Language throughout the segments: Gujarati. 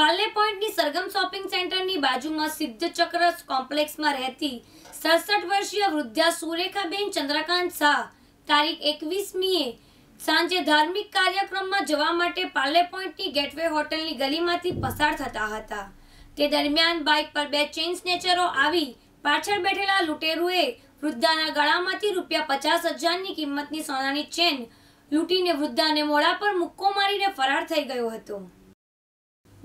પાર્લે પોઈન્ટની સરગમ શોપિંગ સેન્ટરની બાજુમાં સિદ્ધચક્ર કોમ્પ્લેક્સમાં રહેતી સડસઠ વર્ષીય વૃદ્ધા સુરેખાબેન ચંદ્રકાંત શાહ તારીખ એકવીસમીએ સાંજે ધાર્મિક કાર્યક્રમમાં જવા માટે પાર્લે પોઈન્ટની ગેટવે હોટલની ગલીમાંથી પસાર થતા હતા તે દરમિયાન બાઇક પર બે ચેઇન સ્નેચરો આવી પાછળ બેઠેલા લૂંટેરુએ વૃદ્ધાના ગળામાંથી રૂપિયા પચાસ હજારની કિંમતની સોનાની ચેન લૂંટીને વૃદ્ધાને મોડા પર મુક્કો મારીને ફરાર થઈ ગયો હતો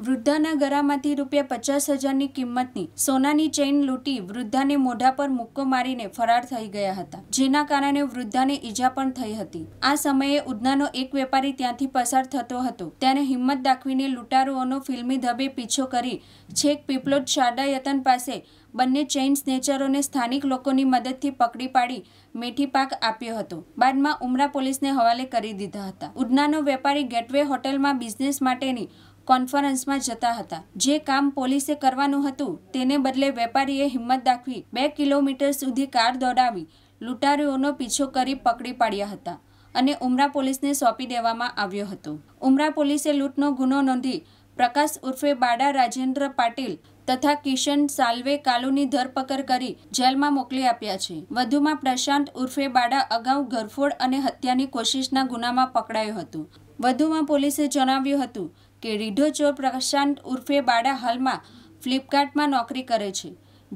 વૃદ્ધાના ગરામાંથી રૂપિયા પચાસ હજારની કિંમતની સોનાની ચેઇન લૂંટી વૃદ્ધાને મોઢા પર મુક્કો મારીને ફરાર થઈ ગયા હતા જેના કારણે વૃદ્ધાને ઈજા પણ થઈ હતી આ સમયે ઉધનાનો એક વેપારી ત્યાંથી પસાર થતો હતો ત્યારે હિંમત દાખવીને લૂંટારુઓનો ફિલ્મી ધબે પીછો કરી છેક પીપલોટ પીપલોદ યતન પાસે બંને ચેઇન સ્નેચરોને સ્થાનિક લોકોની મદદથી પકડી પાડી મેઠી પાક આપ્યો હતો બાદમાં ઉમરા પોલીસને હવાલે કરી દીધા હતા ઉધનાનો વેપારી ગેટવે હોટેલમાં બિઝનેસ માટેની કોન્ફરન્સમાં જતા હતા જે કામ પોલીસે કરવાનું હતું તેને બદલે વેપારીએ હિંમત દાખવી બે કિલોમીટર સુધી કાર દોડાવી લૂંટારીઓનો પીછો કરી પકડી પાડ્યા હતા અને ઉમરા પોલીસને સોંપી દેવામાં આવ્યો હતો ઉમરા પોલીસે લૂંટનો ગુનો નોંધી પ્રકાશ ઉર્ફે બાડા રાજેન્દ્ર પાટીલ તથા કિશન સાલ્વે કાલુની ધરપકડ કરી જેલમાં મોકલી આપ્યા છે વધુમાં પ્રશાંત ઉર્ફે બાડા અગાઉ ઘરફોડ અને હત્યાની કોશિશના ગુનામાં પકડાયો હતો વધુમાં પોલીસે જણાવ્યું હતું કે રીઢો ચોર પ્રશાંત ઉર્ફે બાડા હાલમાં ફ્લિપકાર્ટમાં નોકરી કરે છે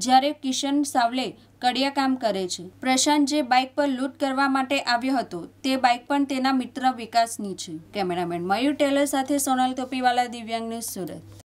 જ્યારે કિશન સાવલે કડિયાકામ કરે છે પ્રશાંત જે બાઇક પર લૂંટ કરવા માટે આવ્યો હતો તે બાઇક પણ તેના મિત્ર વિકાસની છે કેમેરામેન મયુર ટેલર સાથે સોનલ તોપીવાલા દિવ્યાંગની સુરત